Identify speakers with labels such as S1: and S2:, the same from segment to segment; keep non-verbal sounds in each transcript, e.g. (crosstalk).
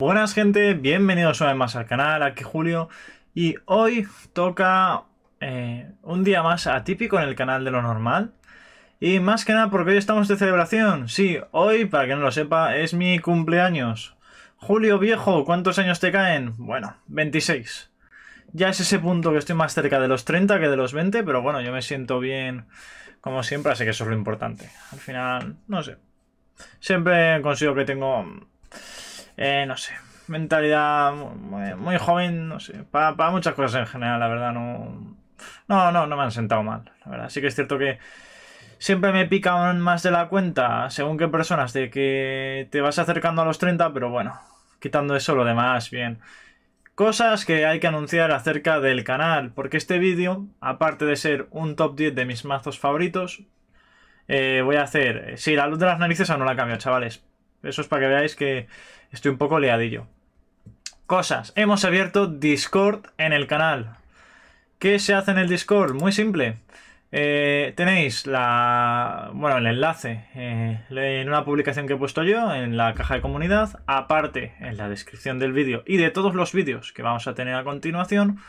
S1: Buenas gente, bienvenidos una vez más al canal, aquí Julio y hoy toca eh, un día más atípico en el canal de lo normal y más que nada porque hoy estamos de celebración, sí, hoy para que no lo sepa es mi cumpleaños Julio viejo, ¿cuántos años te caen? Bueno, 26 ya es ese punto que estoy más cerca de los 30 que de los 20, pero bueno, yo me siento bien como siempre, así que eso es lo importante al final, no sé siempre consigo que tengo eh, no sé, mentalidad muy, joven, no sé, para, muchas cosas en general, la verdad, no... No, no, no me han sentado mal, la verdad. Sí que es cierto que siempre me pican más de la cuenta, según qué personas, de que te vas acercando a los 30, pero bueno, quitando eso, lo demás, bien. Cosas que hay que anunciar acerca del canal, porque este vídeo, aparte de ser un top 10 de mis mazos favoritos, eh, voy a hacer... Eh, sí, la luz de las narices aún no la cambio, chavales. Eso es para que veáis que Estoy un poco leadillo. Cosas. Hemos abierto Discord en el canal. ¿Qué se hace en el Discord? Muy simple. Eh, tenéis la, bueno, el enlace eh, en una publicación que he puesto yo en la caja de comunidad, aparte en la descripción del vídeo y de todos los vídeos que vamos a tener a continuación.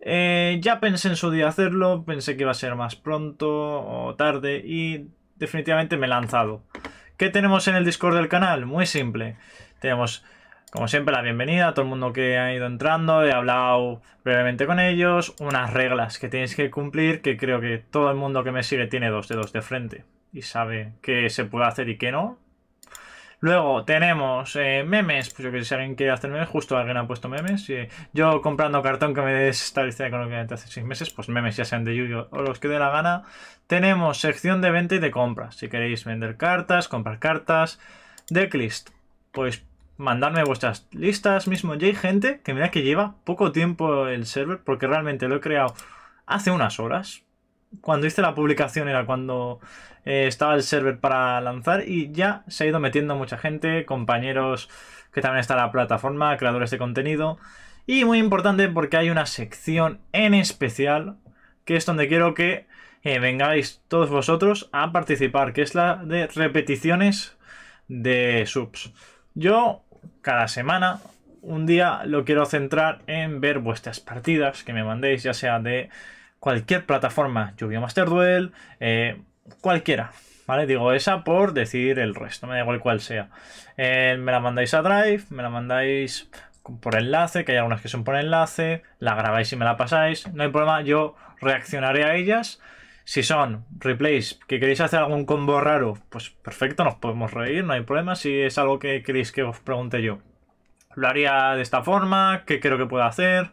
S1: Eh, ya pensé en su día hacerlo, pensé que iba a ser más pronto o tarde y definitivamente me he lanzado. ¿Qué tenemos en el Discord del canal? Muy simple. Tenemos, como siempre, la bienvenida a todo el mundo que ha ido entrando. He hablado brevemente con ellos. Unas reglas que tenéis que cumplir, que creo que todo el mundo que me sigue tiene dos dedos de frente y sabe qué se puede hacer y qué no. Luego tenemos eh, memes, pues yo que sé, si alguien quiere hacer memes, justo alguien ha puesto memes. Eh, yo comprando cartón que me desestabilicé económicamente hace seis meses, pues memes ya sean de Yuyo o los que dé la gana. Tenemos sección de venta y de compra. Si queréis vender cartas, comprar cartas, decklist. Pues mandarme vuestras listas mismo. Ya hay gente que mira que lleva poco tiempo el server, porque realmente lo he creado hace unas horas. Cuando hice la publicación era cuando eh, estaba el server para lanzar y ya se ha ido metiendo mucha gente, compañeros que también está en la plataforma, creadores de contenido. Y muy importante porque hay una sección en especial que es donde quiero que eh, vengáis todos vosotros a participar, que es la de repeticiones de subs. Yo cada semana un día lo quiero centrar en ver vuestras partidas que me mandéis, ya sea de cualquier plataforma, yo Master Duel, eh, cualquiera, ¿vale? Digo esa por decir el resto, me da igual cual sea. Eh, me la mandáis a Drive, me la mandáis por enlace, que hay algunas que son por enlace, la grabáis y me la pasáis, no hay problema, yo reaccionaré a ellas si son replays que queréis hacer algún combo raro, pues perfecto, nos podemos reír, no hay problema. Si es algo que queréis que os pregunte yo, lo haría de esta forma, que creo que puedo hacer,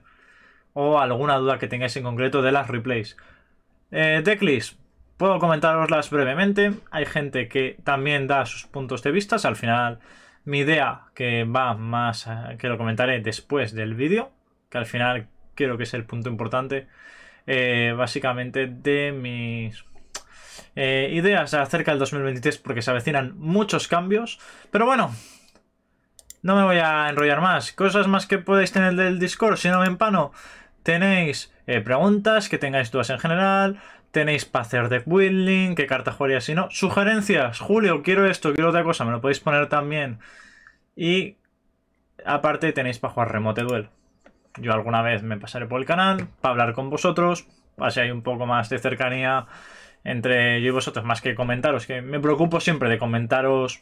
S1: o alguna duda que tengáis en concreto de las replays. Eh, puedo comentaroslas brevemente. Hay gente que también da sus puntos de vista. Al final, mi idea, que va más, que lo comentaré después del vídeo, que al final creo que es el punto importante eh, básicamente de mis eh, ideas acerca del 2023 porque se avecinan muchos cambios. Pero bueno, no me voy a enrollar más. Cosas más que podéis tener del Discord, si no me empano. Tenéis eh, preguntas que tengáis dudas en general. Tenéis para hacer deck building, qué carta jugaría si no. Sugerencias, Julio, quiero esto, quiero otra cosa, me lo podéis poner también. Y aparte tenéis para jugar remote duel. Yo alguna vez me pasaré por el canal para hablar con vosotros, si hay un poco más de cercanía entre yo y vosotros, más que comentaros, que me preocupo siempre de comentaros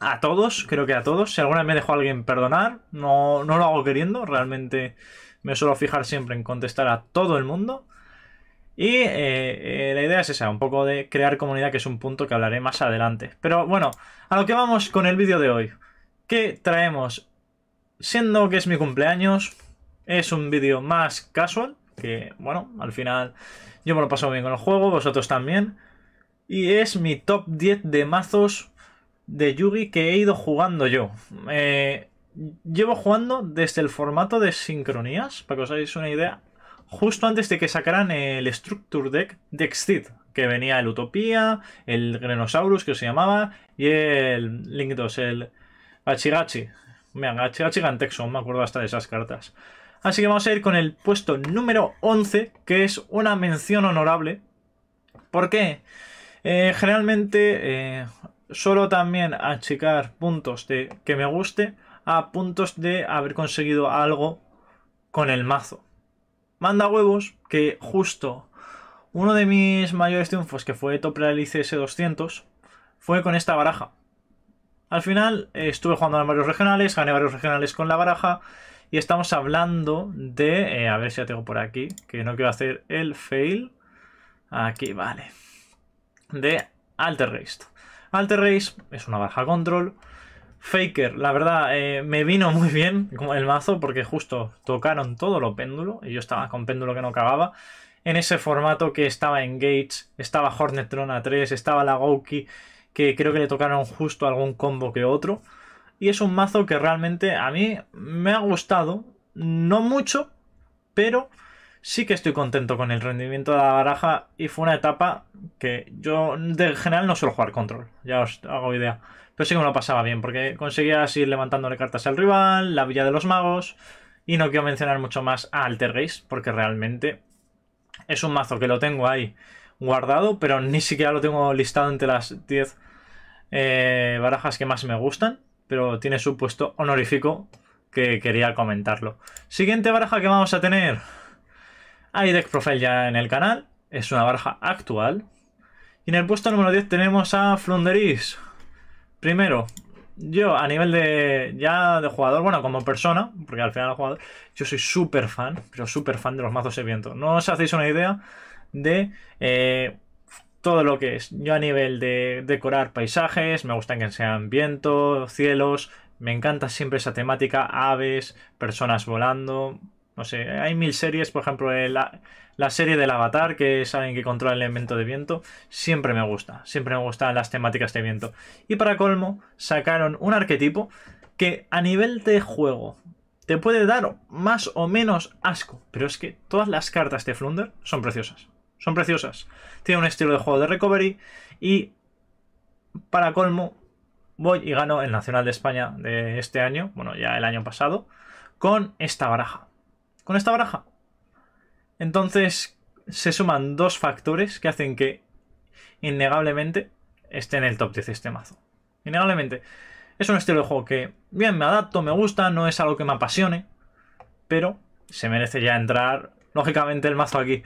S1: a todos, creo que a todos. Si alguna vez me dejo a alguien perdonar, no, no lo hago queriendo, realmente me suelo fijar siempre en contestar a todo el mundo. Y eh, eh, la idea es esa, un poco de crear comunidad, que es un punto que hablaré más adelante. Pero bueno, a lo que vamos con el vídeo de hoy. ¿Qué traemos? Siendo que es mi cumpleaños, es un vídeo más casual, que bueno, al final yo me lo paso bien con el juego, vosotros también. Y es mi top 10 de mazos de Yugi que he ido jugando yo. Eh, llevo jugando desde el formato de sincronías, para que os hagáis una idea, justo antes de que sacaran el Structure Deck de Exceed, que venía el Utopía, el Grenosaurus que se llamaba, y el Link 2, el Hachigachi. Mira, Hachigachi Gantexon, me acuerdo hasta de esas cartas. Así que vamos a ir con el puesto número 11, que es una mención honorable. ¿Por qué? Eh, generalmente eh, suelo también achicar puntos de que me guste a puntos de haber conseguido algo con el mazo. Manda huevos que justo uno de mis mayores triunfos, que fue Top el ICS 200, fue con esta baraja. Al final eh, estuve jugando en varios regionales, gané varios regionales con la baraja y estamos hablando de... Eh, a ver si ya tengo por aquí, que no quiero hacer el fail. Aquí, vale. De Alter Race. Alter Race es una baja control. Faker, la verdad, eh, me vino muy bien como el mazo porque justo tocaron todo lo péndulo y yo estaba con péndulo que no cagaba. En ese formato que estaba Engage, estaba Hornetron a 3, estaba la Gouki, que creo que le tocaron justo algún combo que otro. Y es un mazo que realmente a mí me ha gustado. No mucho, pero sí que estoy contento con el rendimiento de la baraja. Y fue una etapa que yo de general no suelo jugar control. Ya os hago idea. Pero sí que me lo pasaba bien, porque conseguía ir levantándole cartas al rival, la villa de los magos. Y no quiero mencionar mucho más a Altergeist, porque realmente es un mazo que lo tengo ahí guardado, pero ni siquiera lo tengo listado entre las 10 eh, barajas que más me gustan pero tiene su puesto honorífico que quería comentarlo. Siguiente baraja que vamos a tener. Hay Deck Profile ya en el canal. Es una baraja actual. Y en el puesto número 10 tenemos a Flunderis. Primero, yo a nivel de ya de jugador, bueno, como persona, porque al final jugador, yo soy súper fan, pero súper fan de los mazos de viento. No os hacéis una idea de eh, todo lo que es. Yo a nivel de decorar paisajes, me gustan que sean viento, cielos, me encanta siempre esa temática, aves, personas volando, no sé, hay mil series, por ejemplo, eh, la, la serie del avatar, que es alguien que controla el elemento de viento, siempre me gusta, siempre me gustan las temáticas de viento. Y para colmo, sacaron un arquetipo que a nivel de juego te puede dar más o menos asco, pero es que todas las cartas de Flunder son preciosas son preciosas. Tiene un estilo de juego de recovery y para colmo voy y gano el Nacional de España de este año, bueno, ya el año pasado, con esta baraja. Con esta baraja. Entonces se suman dos factores que hacen que innegablemente esté en el top 10 este mazo. Innegablemente. Es un estilo de juego que bien me adapto, me gusta, no es algo que me apasione, pero se merece ya entrar, lógicamente, el mazo aquí.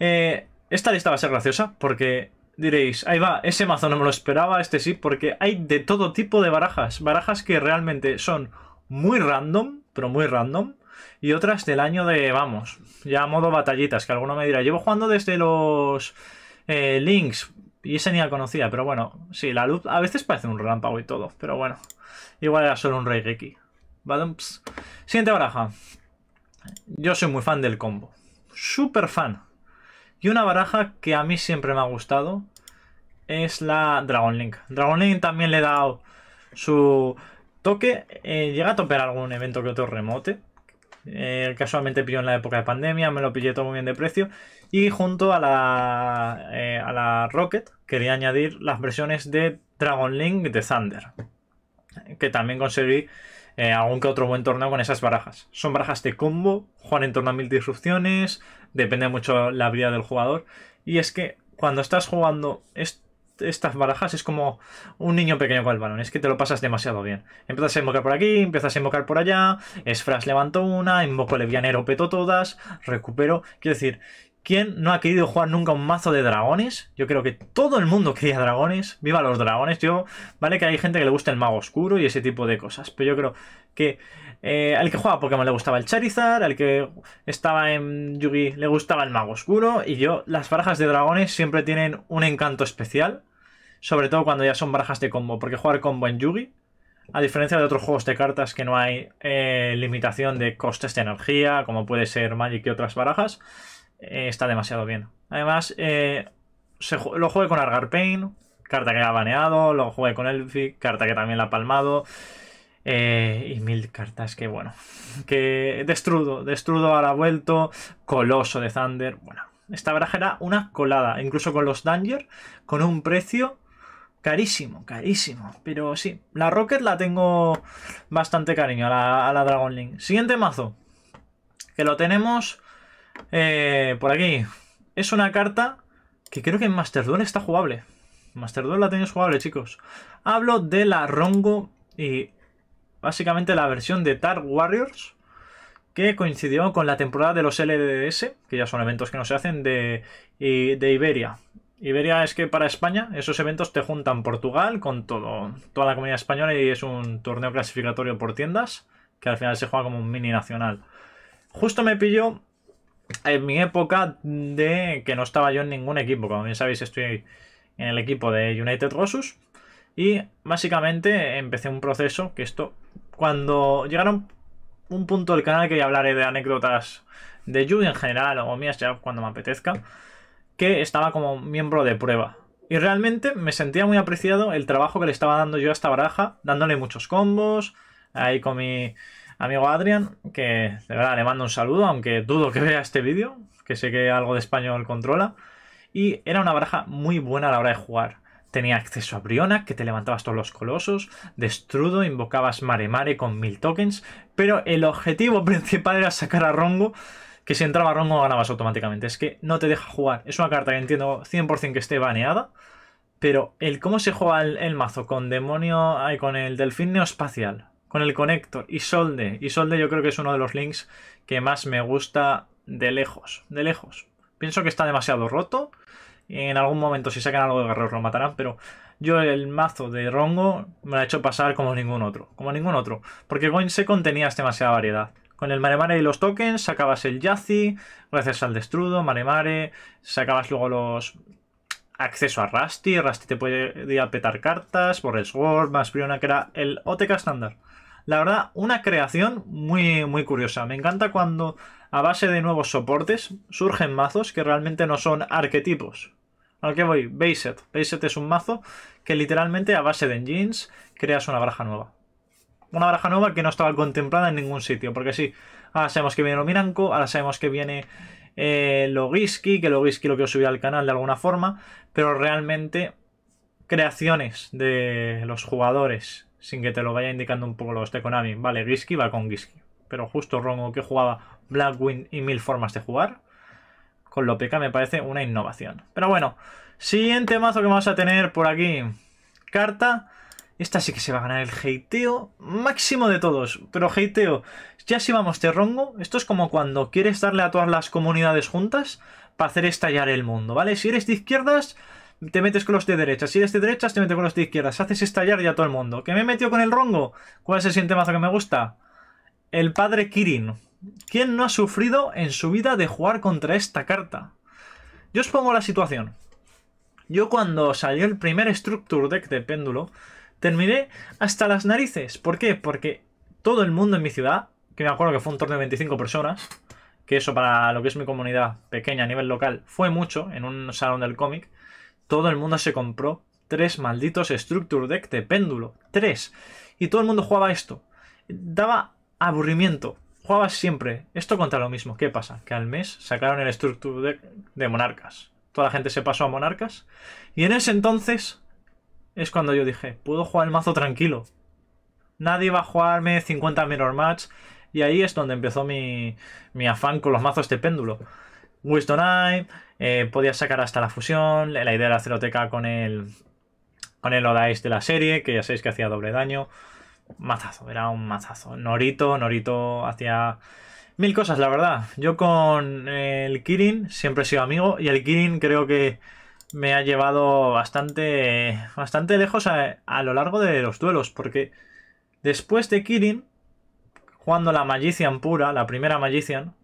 S1: Eh, esta lista va a ser graciosa porque diréis, ahí va, ese mazo no me lo esperaba, este sí, porque hay de todo tipo de barajas. Barajas que realmente son muy random, pero muy random. Y otras del año de, vamos, ya modo batallitas, que alguno me dirá, llevo jugando desde los eh, links. Y esa ni la conocía, pero bueno, sí, la luz a veces parece un relámpago y todo, pero bueno, igual era solo un rey Reiki. Pues, siguiente baraja. Yo soy muy fan del combo. Super fan. Y una baraja que a mí siempre me ha gustado es la Dragon Link. Dragon Link también le he dado su toque. Eh, llega a topear algún evento que otro remote. Eh, casualmente pilló en la época de pandemia, me lo pillé todo muy bien de precio. Y junto a la, eh, a la Rocket quería añadir las versiones de Dragon Link de Thunder. Que también conseguí eh, que otro buen torneo con esas barajas. Son barajas de combo, juegan en torno a mil disrupciones, depende mucho la habilidad del jugador. Y es que cuando estás jugando estas barajas es como un niño pequeño con el balón, es que te lo pasas demasiado bien. Empiezas a invocar por aquí, empiezas a invocar por allá, Esfras levantó una, invoco levianero, peto todas, recupero. Quiero decir ¿Quién no ha querido jugar nunca un mazo de dragones? Yo creo que todo el mundo quería dragones. Viva los dragones. Yo, vale que hay gente que le gusta el mago oscuro y ese tipo de cosas. Pero yo creo que eh, al que jugaba Pokémon le gustaba el Charizard, al que estaba en Yugi le gustaba el mago oscuro. Y yo, las barajas de dragones siempre tienen un encanto especial. Sobre todo cuando ya son barajas de combo. Porque jugar combo en Yugi, a diferencia de otros juegos de cartas que no hay eh, limitación de costes de energía, como puede ser Magic y otras barajas eh, está demasiado bien. Además, eh, lo jugué con Argar Pain, carta que ha baneado, lo jugué con Elfi, carta que también la ha palmado. Eh, y mil cartas que, bueno, (laughs) que destrudo, destrudo ahora vuelto, coloso de Thunder. Bueno, esta baraja era una colada, incluso con los Danger, con un precio carísimo, carísimo. Pero sí, la Rocket la tengo bastante cariño a la, a Siguiente mazo, que lo tenemos eh, por aquí. Es una carta que creo que en Master Duel está jugable. Master Duel la tenéis jugable, chicos. Hablo de la Rongo y básicamente la versión de Tar Warriors que coincidió con la temporada de los LDS, que ya son eventos que no se hacen, de, de Iberia. Iberia es que para España esos eventos te juntan Portugal con toda la comunidad española y es un torneo clasificatorio por tiendas, que al final se juega como un mini nacional. Justo me pilló en mi época de que no estaba yo en ningún equipo. Como bien sabéis, estoy en el equipo de United Rosus. Y básicamente empecé un proceso que esto, cuando llegaron un punto del canal que ya hablaré de anécdotas de Yu en general o mías ya cuando me apetezca, que estaba como miembro de prueba. Y realmente me sentía muy apreciado el trabajo que le estaba dando yo a esta baraja, dándole muchos combos, ahí con mi amigo Adrián, que de verdad le mando un saludo, aunque dudo que vea este vídeo, que sé que algo de español controla. Y era una baraja muy buena a la hora de jugar. Tenía acceso a Briona, que te levantabas todos los colosos, Destrudo, invocabas Mare Mare con mil tokens, pero el objetivo (laughs) principal era sacar a Rongo, que si entraba Rongo ganabas automáticamente. Es que no te deja jugar. Es una carta que entiendo 100% que esté baneada, pero el cómo se juega el, mazo con demonio, y con el delfín neospacial con el conector. Y Solde. Y Solde yo creo que es uno de los links que más me gusta de lejos. De lejos. Pienso que está demasiado roto. En algún momento, si sacan algo de guerreros, lo matarán. Pero yo el mazo de Rongo me lo ha hecho pasar como ningún otro. Como ningún otro. Porque se Second tenías demasiada variedad. Con el Maremare Mare y los tokens sacabas el Yazi, gracias al Destrudo, Maremare, Mare, sacabas luego los acceso a Rusty, Rusty te podía petar cartas, por el más Priona, que era el OTK estándar la verdad, una creación muy, muy curiosa. Me encanta cuando a base de nuevos soportes surgen mazos que realmente no son arquetipos. ¿A qué voy? Baset. Baset es un mazo que literalmente a base de engines creas una baraja nueva. Una baraja nueva que no estaba contemplada en ningún sitio. Porque sí, ahora sabemos que viene Lomiranco, ahora sabemos que viene eh, Logiski, que Logiski lo quiero subía al canal de alguna forma, pero realmente creaciones de los jugadores sin que te lo vaya indicando un poco los de Konami. Vale, whisky va con Giski, Pero justo Rongo que jugaba Blackwing y mil formas de jugar. Con lo me parece una innovación. Pero bueno, siguiente mazo que vamos a tener por aquí. Carta. Esta sí que se va a ganar el heiteo máximo de todos. Pero heiteo, ya si vamos de rongo, esto es como cuando quieres darle a todas las comunidades juntas para hacer estallar el mundo, ¿vale? Si eres de izquierdas, te metes con los de derecha. Si eres de derecha, te metes con los de izquierdas. Haces estallar ya todo el mundo. ¿Qué me he metido con el rongo? ¿Cuál es el siguiente mazo que me gusta? El padre Kirin. ¿Quién no ha sufrido en su vida de jugar contra esta carta? Yo os pongo la situación. Yo cuando salió el primer Structure Deck de Péndulo, terminé hasta las narices. ¿Por qué? Porque todo el mundo en mi ciudad, que me acuerdo que fue un torneo de 25 personas, que eso para lo que es mi comunidad pequeña a nivel local fue mucho en un salón del cómic, todo el mundo se compró tres malditos Structure Deck de péndulo. Tres. Y todo el mundo jugaba esto. Daba aburrimiento. jugaba siempre esto contra lo mismo. ¿Qué pasa? Que al mes sacaron el Structure Deck de Monarcas. Toda la gente se pasó a Monarcas. Y en ese entonces es cuando yo dije, puedo jugar el mazo tranquilo. Nadie va a jugarme 50 mirror match. Y ahí es donde empezó mi, mi afán con los mazos de péndulo. Wisdom Eye, eh, podía sacar hasta la fusión, la idea de la OTK con el, con el Odais de la serie, que ya sabéis que hacía doble daño. Mazazo, era un mazazo. Norito, Norito hacía mil cosas, la verdad. Yo con el Kirin siempre he sido amigo y el Kirin creo que me ha llevado bastante, bastante lejos a, a lo largo de los duelos, porque después de Kirin, jugando la Magician pura, la primera Magician,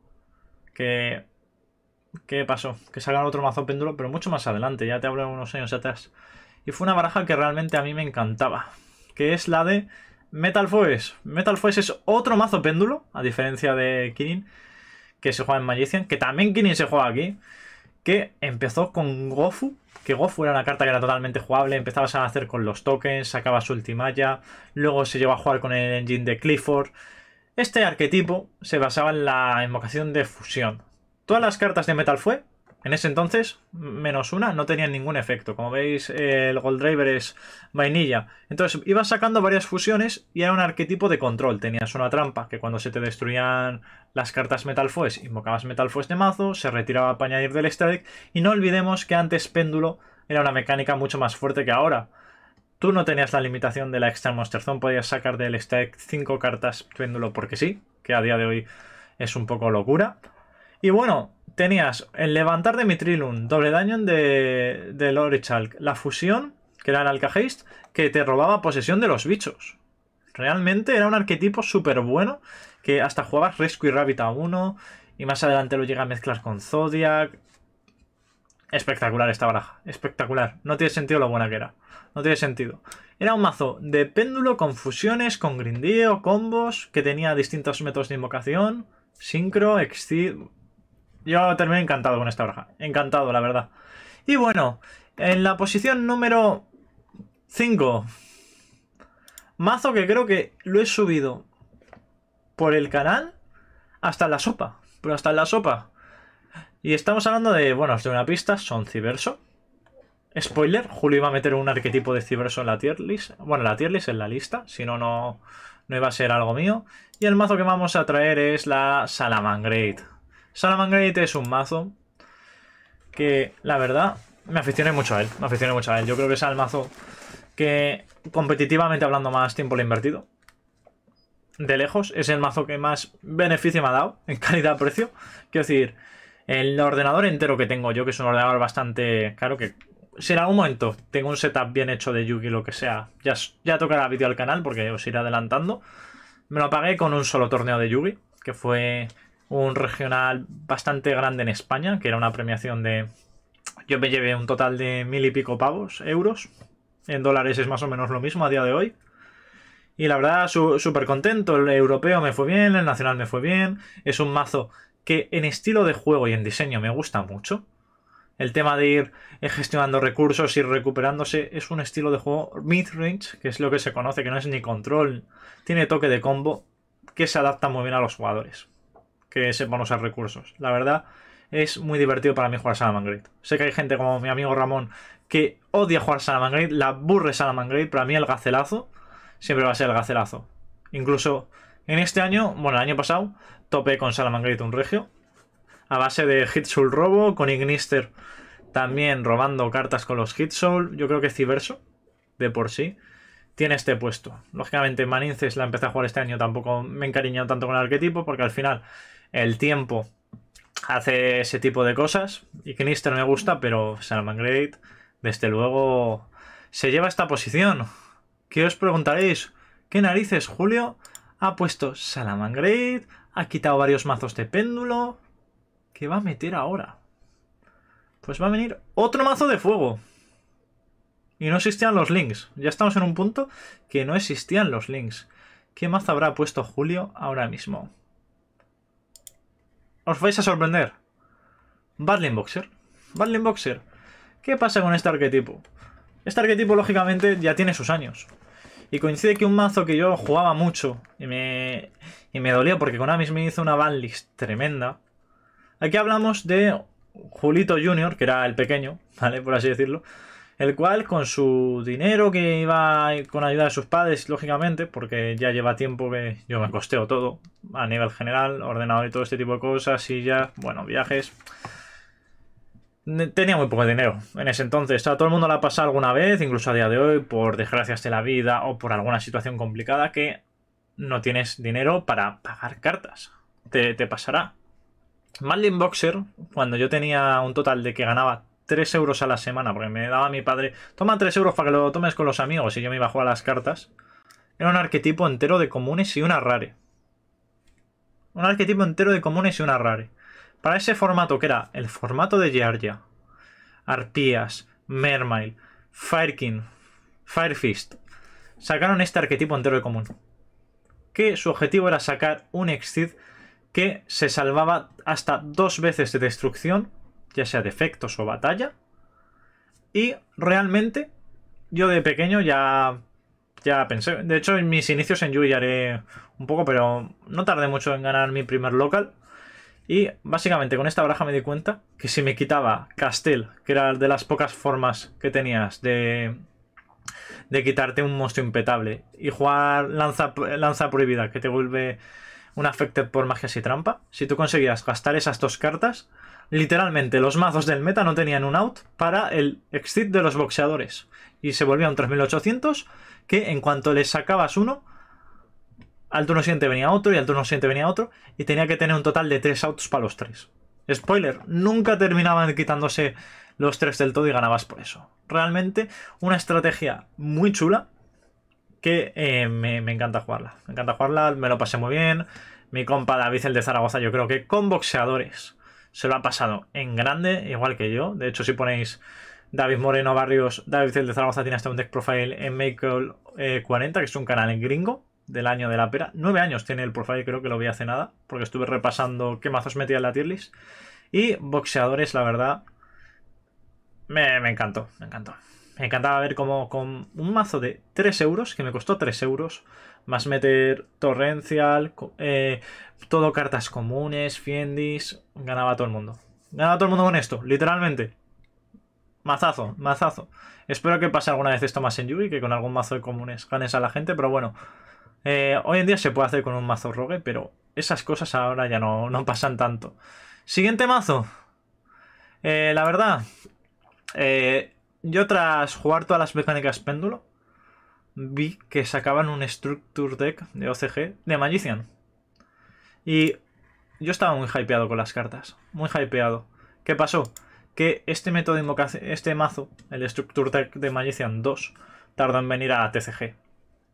S1: que ¿Qué pasó? Que salgan otro mazo péndulo, pero mucho más adelante, ya te hablo unos años atrás. Y fue una baraja que realmente a mí me encantaba, que es la de Metal Force. Metal Foes es otro mazo péndulo, a diferencia de Kirin, que se juega en Magician, que también Kirin se juega aquí, que empezó con Gofu, que Gofu era una carta que era totalmente jugable, empezabas a hacer con los tokens, Sacaba su ultimaya, luego se llevó a jugar con el engine de Clifford. Este arquetipo se basaba en la invocación de fusión, Todas las cartas de Metal Fue, en ese entonces, menos una, no tenían ningún efecto. Como veis, el Gold Driver es vainilla. Entonces, ibas sacando varias fusiones y era un arquetipo de control. Tenías una trampa, que cuando se te destruían las cartas Metal Fues, invocabas Metal Fues de mazo, se retiraba para añadir del stack Y no olvidemos que antes Péndulo era una mecánica mucho más fuerte que ahora. Tú no tenías la limitación de la extra Monster Zone, podías sacar del stack 5 cartas Péndulo porque sí, que a día de hoy es un poco locura. Y bueno, tenías el levantar de Mitrilun, doble daño de, de Lorichalk, la fusión, que era el Alcahaste, que te robaba posesión de los bichos. Realmente era un arquetipo súper bueno, que hasta jugabas Rescue Rabbit a uno, y más adelante lo llega a mezclar con Zodiac. Espectacular esta baraja, espectacular. No tiene sentido lo buena que era, no tiene sentido. Era un mazo de péndulo con fusiones, con grindío, combos, que tenía distintos métodos de invocación, sincro, exceed, yo terminé encantado con esta baraja. Encantado, la verdad. Y bueno, en la posición número 5. Mazo que creo que lo he subido por el canal hasta la sopa. Pero hasta la sopa. Y estamos hablando de, bueno, de una pista, son Ciberso Spoiler, Julio iba a meter un arquetipo de Ciberso en la tier list. Bueno, la tier list en la lista, si no, no, no iba a ser algo mío. Y el mazo que vamos a traer es la Salamangreat. Salamangrate es un mazo que, la verdad, me aficioné mucho a él. Me aficioné mucho a él. Yo creo que es el mazo que, competitivamente hablando, más tiempo le he invertido. De lejos, es el mazo que más beneficio me ha dado en (laughs) calidad-precio. Quiero decir, el ordenador entero que tengo yo, que es un ordenador bastante caro, que si en algún momento tengo un setup bien hecho de Yugi, lo que sea, ya, ya tocará vídeo al canal porque os iré adelantando. Me lo pagué con un solo torneo de Yugi, que fue un regional bastante grande en España, que era una premiación de... Yo me llevé un total de mil y pico pavos, euros. En dólares es más o menos lo mismo a día de hoy. Y la verdad, súper contento. El europeo me fue bien, el nacional me fue bien. Es un mazo que en estilo de juego y en diseño me gusta mucho. El tema de ir gestionando recursos y recuperándose es un estilo de juego mid-range, que es lo que se conoce, que no es ni control, tiene toque de combo, que se adapta muy bien a los jugadores que sepan usar recursos. La verdad, es muy divertido para mí jugar Salamangreat. Sé que hay gente como mi amigo Ramón que odia jugar Salamangreat, la aburre Salamangreat, pero a mí el gacelazo siempre va a ser el gacelazo. Incluso en este año, bueno, el año pasado, topé con Salamangreat un regio. A base de Hitsoul robo, con Ignister también robando cartas con los Hitsoul. Yo creo que Civerso, de por sí, tiene este puesto. Lógicamente, Maninces la empecé a jugar este año, tampoco me he encariñado tanto con el arquetipo, porque al final el tiempo hace ese tipo de cosas. Y Knister me gusta, pero Salamangreid, desde luego, se lleva esta posición. Que os preguntaréis, ¿qué narices Julio ha puesto Salaman Ha quitado varios mazos de péndulo. ¿Qué va a meter ahora? Pues va a venir otro mazo de fuego. Y no existían los links. Ya estamos en un punto que no existían los links. ¿Qué mazo habrá puesto Julio ahora mismo? os vais a sorprender. Badling Boxer. Boxer. ¿Qué pasa con este arquetipo? Este arquetipo, lógicamente, ya tiene sus años. Y coincide que un mazo que yo jugaba mucho y me, y me dolía porque Konami me hizo una banlist tremenda. Aquí hablamos de Julito Jr., que era el pequeño, ¿vale? Por así decirlo el cual con su dinero que iba con ayuda de sus padres, lógicamente, porque ya lleva tiempo que yo me costeo todo a nivel general, ordenador y todo este tipo de cosas, y ya bueno, viajes. Tenía muy poco dinero en ese entonces. O todo el mundo la ha pasado alguna vez, incluso a día de hoy, por desgracias de la vida o por alguna situación complicada que no tienes dinero para pagar cartas. Te, pasará. Madlin Boxer, cuando yo tenía un total de que ganaba 3 euros a la semana, porque me daba mi padre, toma 3 euros para que lo tomes con los amigos, y yo me iba a jugar las cartas. Era un arquetipo entero de comunes y una rare. Un arquetipo entero de comunes y una rare. Para ese formato que era el formato de Yargia, Arpías, Mermail, Firekin, Firefist, sacaron este arquetipo entero de común. Que su objetivo era sacar un Exceed que se salvaba hasta dos veces de destrucción ya sea defectos o batalla. Y realmente, yo de pequeño ya, ya pensé. De hecho, en mis inicios en ya haré un poco, pero no tardé mucho en ganar mi primer local. Y básicamente con esta baraja me di cuenta que si me quitaba Castel, que era de las pocas formas que tenías de, de quitarte un monstruo impetable, y jugar lanza, lanza prohibida, que te vuelve un Affected por magias y trampa. Si tú conseguías gastar esas dos cartas, literalmente los mazos del meta no tenían un out para el exit de los boxeadores. Y se volvía un 3800 que en cuanto les sacabas uno, al turno siguiente venía otro y al turno siguiente venía otro y tenía que tener un total de tres outs para los tres. Spoiler, nunca terminaban quitándose los tres del todo y ganabas por eso. Realmente una estrategia muy chula que eh, me, encanta jugarla. Me encanta jugarla, me lo pasé muy bien. Mi compa David, el de Zaragoza, yo creo que con boxeadores se lo ha pasado en grande, igual que yo. De hecho, si ponéis David Moreno Barrios, David el de Zaragoza tiene hasta un deck profile en Michael 40, eh, que es un canal en gringo del año de la pera. Nueve años tiene el profile, creo que lo vi hace nada, porque estuve repasando qué mazos metía en la tier list. Y boxeadores, la verdad, me, me encantó, me encantó me encantaba ver cómo con un mazo de 3 euros, que me costó 3 euros, más meter torrencial, eh, todo cartas comunes, fiendis, ganaba todo el mundo. Ganaba todo el mundo con esto, literalmente. Mazazo, mazazo. Espero que pase alguna vez esto más en Yugi, que con algún mazo de comunes ganes a la gente, pero bueno. Eh, hoy en día se puede hacer con un mazo rogue, pero esas cosas ahora ya no, pasan tanto. Siguiente mazo. Eh, la verdad, eh, yo tras jugar todas las mecánicas péndulo, vi que sacaban un Structure Deck de OCG de Magician. Y yo estaba muy hypeado con las cartas. Muy hypeado. ¿Qué pasó? Que este método de invocación, este mazo, el Structure Deck de Magician 2, tardó en venir a TCG.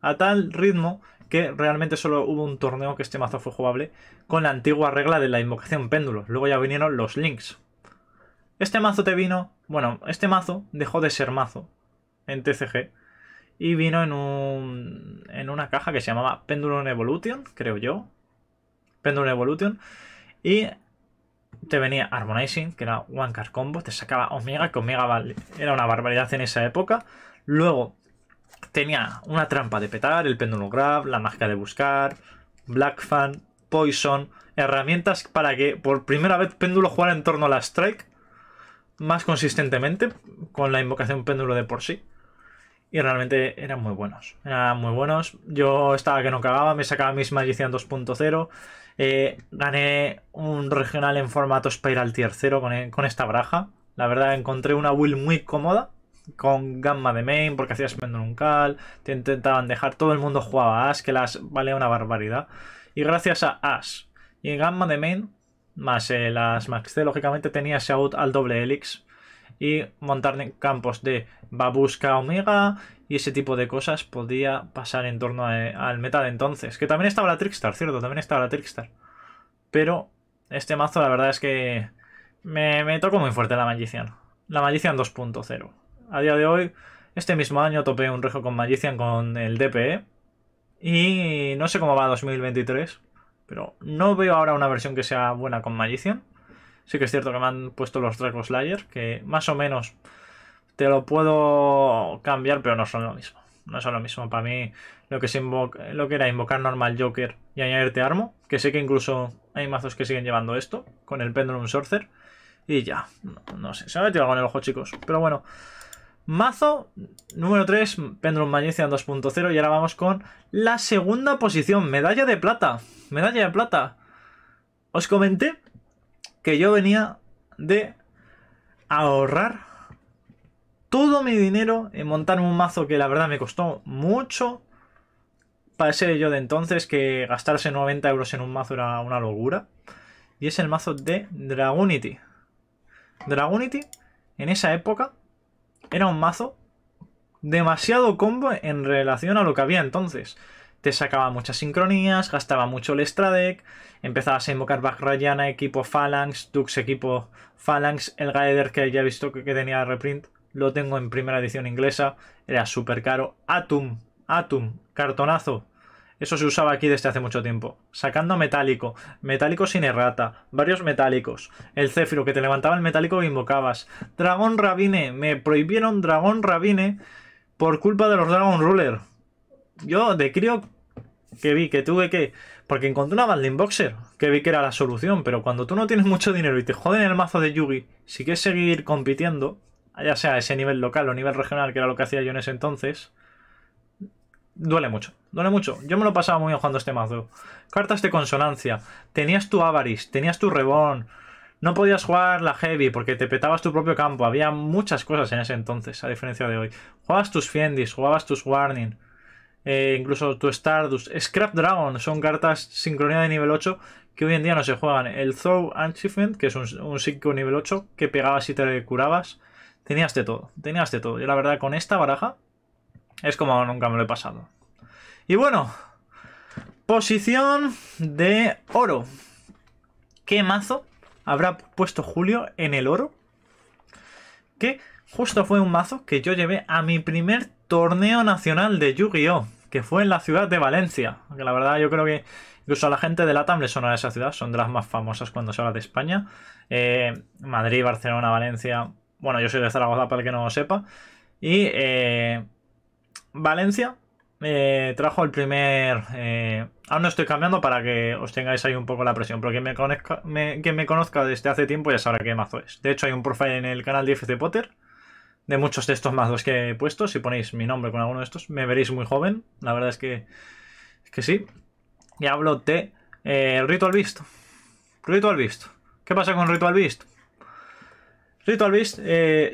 S1: A tal ritmo que realmente solo hubo un torneo que este mazo fue jugable con la antigua regla de la invocación péndulo. Luego ya vinieron los links. Este mazo te vino. Bueno, este mazo dejó de ser mazo en TCG. Y vino en, un, en una caja que se llamaba Pendulum Evolution, creo yo. Pendulum Evolution. Y te venía Harmonizing, que era One Card Combo. Te sacaba Omega, que Omega era una barbaridad en esa época. Luego tenía una trampa de petar, el Pendulum Grab, la magia de buscar, Black Fan, Poison. Herramientas para que por primera vez Péndulo jugara en torno a la Strike más consistentemente con la invocación péndulo de por sí. Y realmente eran muy buenos. Eran muy buenos. Yo estaba que no cagaba, me sacaba mis Magician 2.0. Eh, gané un regional en formato Spiral Tier 0 con, con, esta baraja. La verdad, encontré una Will muy cómoda. Con gamma de main, porque hacías un Cal. Te intentaban dejar. Todo el mundo jugaba As, que las vale una barbaridad. Y gracias a As y gamma de main, más eh, las Max C, este, lógicamente, tenía Shout al doble Helix. Y montar campos de Babuska Omega y ese tipo de cosas podía pasar en torno al meta de entonces. Que también estaba la Trickstar, ¿cierto? También estaba la Trickstar. Pero este mazo la verdad es que me, me tocó muy fuerte la Magician. La Magician 2.0. A día de hoy, este mismo año topé un rejo con Magician con el DPE. Y no sé cómo va 2023. Pero no veo ahora una versión que sea buena con Magician. Sí que es cierto que me han puesto los Draco Slayer, que más o menos te lo puedo cambiar, pero no son lo mismo. No son lo mismo. Para mí, lo que, era invocar normal Joker y añadirte armo, que sé que incluso hay mazos que siguen llevando esto, con el Pendulum Sorcer, y ya. No, no sé, se me ha metido algo en el ojo, chicos. Pero bueno, Mazo número 3, Pendulum Magician 2.0 y ahora vamos con la segunda posición, medalla de plata, medalla de plata. Os comenté que yo venía de ahorrar todo mi dinero en montar un mazo que la verdad me costó mucho. Para ser yo de entonces que gastarse 90 euros en un mazo era una locura. Y es el mazo de Dragonity. Dragonity, en esa época, era un mazo demasiado combo en relación a lo que había entonces. Te sacaba muchas sincronías, gastaba mucho el extra deck, empezabas a invocar Bagrayana, equipo Phalanx, Dux equipo Phalanx, el Gaeder que ya he visto que, que tenía reprint, lo tengo en primera edición inglesa, era súper caro. Atum, Atum, cartonazo. Eso se usaba aquí desde hace mucho tiempo. Sacando metálico, metálico sin errata, varios metálicos. El céfiro que te levantaba el metálico que invocabas. Dragón Rabine, me prohibieron Dragón Rabine por culpa de los Dragon Ruler. Yo de crío que vi que tuve que... Porque encontré una Badlin Boxer, que vi que era la solución, pero cuando tú no tienes mucho dinero y te joden el mazo de Yugi, si quieres seguir compitiendo, ya sea a ese nivel local o nivel regional, que era lo que hacía yo en ese entonces, duele mucho. Duele mucho. Yo me lo pasaba muy bien jugando este mazo. Cartas de consonancia. Tenías tu Avaris, tenías tu Rebón. No podías jugar la Heavy porque te petabas tu propio campo. Había muchas cosas en ese entonces, a diferencia de hoy. Jugabas tus Fiendis, jugabas tus Warning. Eh, incluso tu Stardust. Scrap Dragon son cartas sincronía de nivel 8 que hoy en día no se juegan. El Throw Achievement, que es un, un nivel 8 que pegabas y te curabas. Tenías de todo, tenías de todo. Yo la verdad con esta baraja es como nunca me lo he pasado. Y bueno, posición de oro. ¿Qué mazo habrá puesto Julio en el oro? Que justo fue un mazo que yo llevé a mi primer torneo nacional de Yu-Gi-Oh! Que fue en la ciudad de Valencia. Que la verdad yo creo que incluso a la gente de LATAM le sonará esa ciudad. Son de las más famosas cuando se habla de España. Eh, Madrid, Barcelona, Valencia... Bueno, yo soy de Zaragoza para el que no lo sepa. Y... Eh, Valencia eh, trajo el primer... Eh, aún no estoy cambiando para que os tengáis ahí un poco la presión, pero quien me, conozca, me conozca desde hace tiempo ya sabrá qué mazo es. De hecho hay un profile en el canal de FC Potter de muchos de estos mazos que he puesto. Si ponéis mi nombre con alguno de estos, me veréis muy joven. La verdad es que, que sí. Y hablo de eh, Ritual Beast. Ritual Beast. ¿Qué pasa con Ritual Beast? Ritual Beast,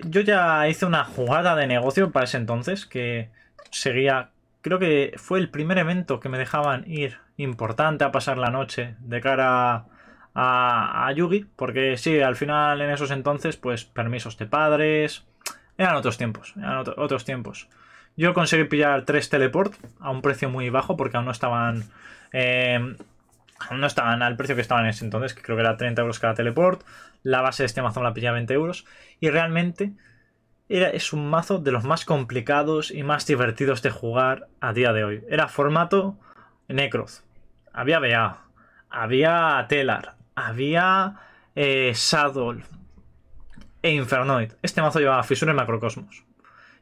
S1: yo ya hice una jugada de negocio para ese entonces que seguía... Creo que fue el primer evento que me dejaban ir importante a pasar la noche de cara a, Yugi, porque sí, al final en esos entonces, pues permisos de padres, eran otros tiempos, eran otros tiempos. Yo conseguí pillar tres teleport a un precio muy bajo porque aún no estaban. Eh, aún no estaban al precio que estaban en ese entonces, que creo que era 30 euros cada teleport. La base de este Amazon la pillé 20 euros. Y realmente era, es un mazo de los más complicados y más divertidos de jugar a día de hoy. Era formato Necroz, había BA, había Telar, había eh, Saddle e Infernoid. Este mazo llevaba en macrocosmos.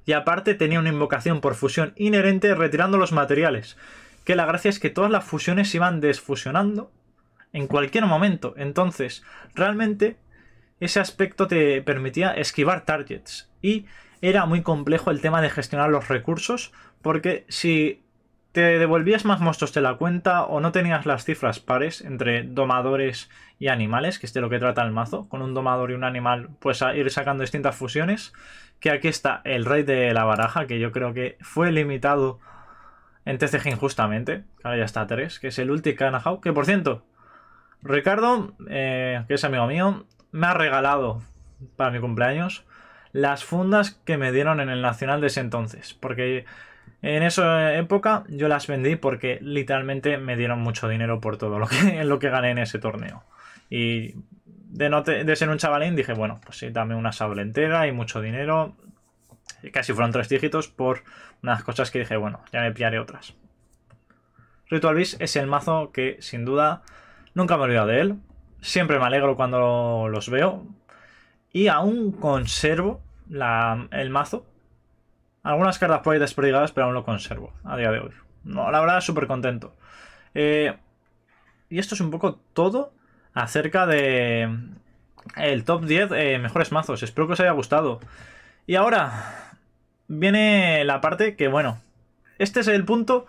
S1: Y aparte tenía una invocación por fusión inherente retirando los materiales. Que la gracia es que todas las fusiones se iban desfusionando en cualquier momento. Entonces, realmente ese aspecto te permitía esquivar targets y era muy complejo el tema de gestionar los recursos porque si te devolvías más monstruos de la cuenta o no tenías las cifras pares entre domadores y animales, que es de lo que trata el mazo, con un domador y un animal pues a ir sacando distintas fusiones, que aquí está el rey de la baraja, que yo creo que fue limitado en TCG injustamente, ahora ya está 3, que es el ulti Kanahau, que por cierto, Ricardo, eh, que es amigo mío, me ha regalado para mi cumpleaños las fundas que me dieron en el Nacional de ese entonces. Porque en esa época yo las vendí porque literalmente me dieron mucho dinero por todo lo que, (laughs) lo que gané en ese torneo. Y de, no de ser un chavalín dije, bueno, pues sí, dame una sable entera y mucho dinero. Casi fueron tres dígitos por unas cosas que dije, bueno, ya me pillaré otras. Ritual Beast es el mazo que sin duda nunca me he olvidado de él. Siempre me alegro cuando los veo y aún conservo el mazo. Algunas cartas por ahí pero aún lo conservo a día de hoy. No, la verdad, súper contento. Eh, y esto es un poco todo acerca de el top 10 eh, mejores mazos. Espero que os haya gustado. Y ahora viene la parte que, bueno, este es el punto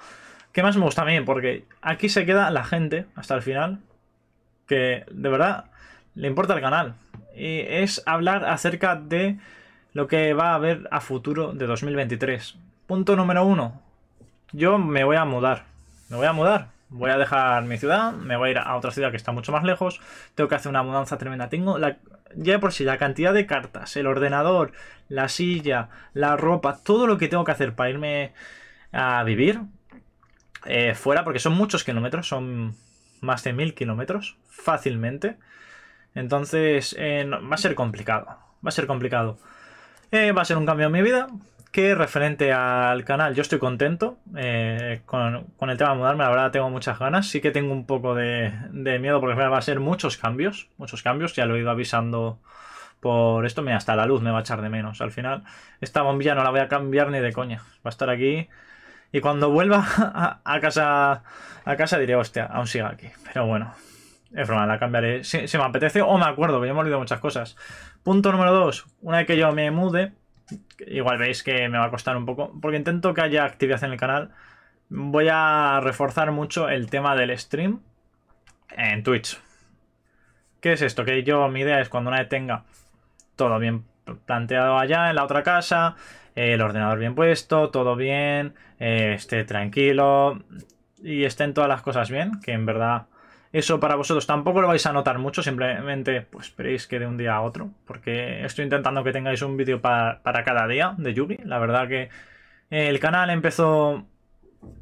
S1: que más me gusta a mí, porque aquí se queda la gente hasta el final, que de verdad le importa el canal es hablar acerca de lo que va a haber a futuro de 2023. Punto número uno. Yo me voy a mudar. Me voy a mudar. Voy a dejar mi ciudad, me voy a ir a otra ciudad que está mucho más lejos. Tengo que hacer una mudanza tremenda. Tengo la, ya por sí la cantidad de cartas, el ordenador, la silla, la ropa, todo lo que tengo que hacer para irme a vivir eh, fuera, porque son muchos kilómetros, son más de mil kilómetros fácilmente. Entonces eh, va a ser complicado, va a ser complicado. Eh, va a ser un cambio en mi vida que referente al canal yo estoy contento eh, con, el tema de mudarme, la verdad tengo muchas ganas, sí que tengo un poco de, miedo porque va a ser muchos cambios, muchos cambios, ya lo he ido avisando por esto, mira, hasta la luz me va a echar de menos al final, esta bombilla no la voy a cambiar ni de coña, va a estar aquí y cuando vuelva (laughs) a, casa a casa diré, hostia, aún siga aquí, pero bueno, es broma, la cambiaré si, me apetece o me acuerdo, que ya me olvidado muchas cosas. Punto número 2. Una vez que yo me mude, igual veis que me va a costar un poco, porque intento que haya actividad en el canal. Voy a reforzar mucho el tema del stream en Twitch. ¿Qué es esto? Que yo, mi idea es cuando una vez tenga todo bien planteado allá en la otra casa, el ordenador bien puesto, todo bien, eh, esté tranquilo y estén todas las cosas bien, que en verdad eso para vosotros tampoco lo vais a notar mucho, simplemente pues esperéis que de un día a otro, porque estoy intentando que tengáis un vídeo para, cada día de Yugi. La verdad que el canal empezó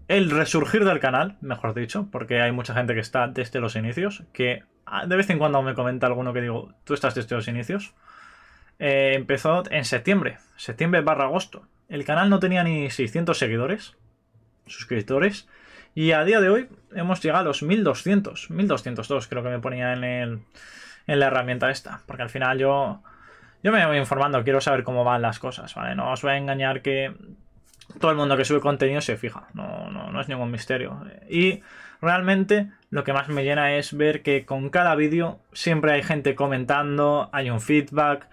S1: el resurgir del canal, mejor dicho, porque hay mucha gente que está desde los inicios, que ah, de vez en cuando me comenta alguno que digo, tú estás desde los inicios. Eh, empezó en septiembre, septiembre barra agosto. El canal no tenía ni 600 seguidores, suscriptores, y a día de hoy hemos llegado a los 1200, 1202 creo que me ponía en, la herramienta esta, porque al final yo, yo me voy informando, quiero saber cómo van las cosas, ¿vale? No os voy a engañar que todo el mundo que sube contenido se fija, no, no, es ningún misterio. Y realmente lo que más me llena es ver que con cada vídeo siempre hay gente comentando, hay un feedback.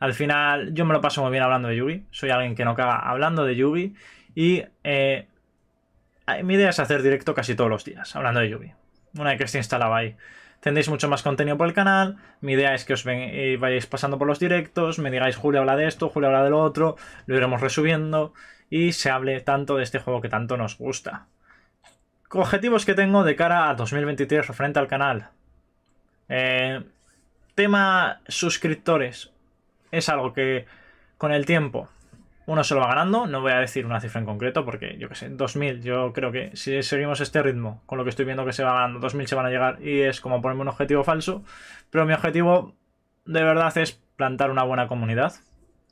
S1: Al final yo me lo paso muy bien hablando de Yubi, soy alguien que no caga hablando de Yubi y eh, Ah, mi idea es hacer directo casi todos los días, hablando de Yubi. Una vez que esté instalado ahí. Tendréis mucho más contenido por el canal. Mi idea es que os eh, vayáis pasando por los directos, me digáis Julio habla de esto, Julio habla de lo otro, lo iremos resubiendo y se hable tanto de este juego que tanto nos gusta. Objetivos que tengo de cara a 2023 frente al canal. Eh, tema suscriptores. Es algo que con el tiempo uno se lo va ganando, no voy a decir una cifra en concreto porque yo que sé, 2.000, yo creo que si seguimos este ritmo, con lo que estoy viendo que se va ganando, 2.000 se van a llegar y es como ponerme un objetivo falso, pero mi objetivo de verdad es plantar una buena comunidad,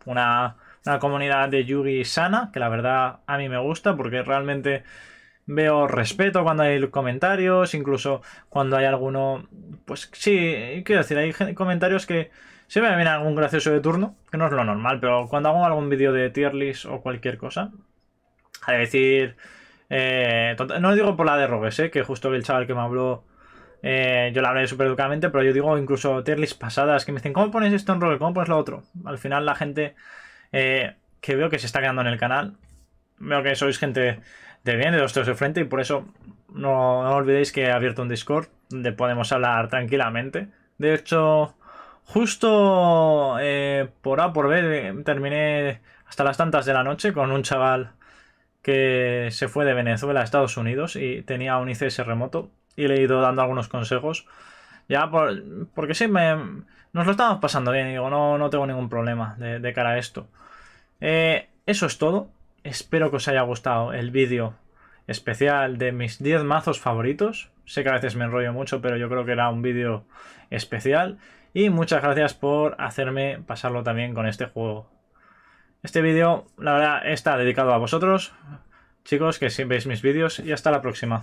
S1: una, una comunidad de Yugi sana, que la verdad a mí me gusta porque realmente veo respeto cuando hay comentarios, incluso cuando hay alguno, pues sí, quiero decir, hay comentarios que Siempre me viene algún gracioso de turno, que no es lo normal, pero cuando hago algún vídeo de tier list o cualquier cosa, a decir... Eh, no digo por la de Rogues, eh, que justo el chaval que me habló, eh, yo la hablé súper educadamente, pero yo digo incluso tier list pasadas que me dicen, ¿cómo pones esto en rogues? ¿Cómo pones lo otro? Al final la gente que veo que se está quedando en el canal, veo que sois gente de bien, de los tres de frente, y por eso no, no olvidéis que he abierto un Discord donde podemos hablar tranquilamente. De hecho, Justo eh, por A, por B, terminé hasta las tantas de la noche con un chaval que se fue de Venezuela a Estados Unidos y tenía un ICS remoto y le he ido dando algunos consejos. Ya, porque sí, nos lo estamos pasando bien y digo, no, no tengo ningún problema de, cara a esto. Eh, eso es todo. Espero que os haya gustado el vídeo especial de mis 10 mazos favoritos. Sé que a veces me enrollo mucho, pero yo creo que era un vídeo especial. Y muchas gracias por hacerme pasarlo también con este juego. Este vídeo, la verdad, está dedicado a vosotros, chicos, que siempre veis mis vídeos y hasta la próxima.